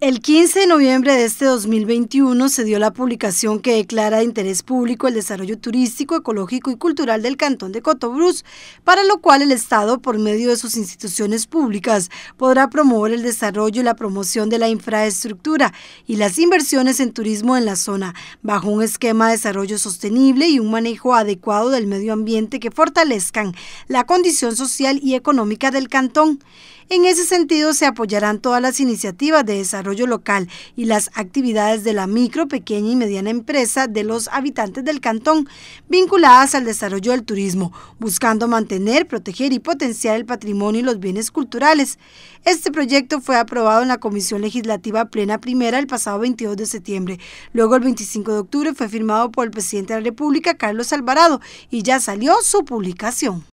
El 15 de noviembre de este 2021 se dio la publicación que declara de interés público el desarrollo turístico, ecológico y cultural del Cantón de Cotobruz, para lo cual el Estado, por medio de sus instituciones públicas, podrá promover el desarrollo y la promoción de la infraestructura y las inversiones en turismo en la zona, bajo un esquema de desarrollo sostenible y un manejo adecuado del medio ambiente que fortalezcan la condición social y económica del Cantón. En ese sentido, se apoyarán todas las iniciativas de desarrollo Local y las actividades de la micro, pequeña y mediana empresa de los habitantes del cantón, vinculadas al desarrollo del turismo, buscando mantener, proteger y potenciar el patrimonio y los bienes culturales. Este proyecto fue aprobado en la Comisión Legislativa Plena Primera el pasado 22 de septiembre. Luego, el 25 de octubre, fue firmado por el presidente de la República, Carlos Alvarado, y ya salió su publicación.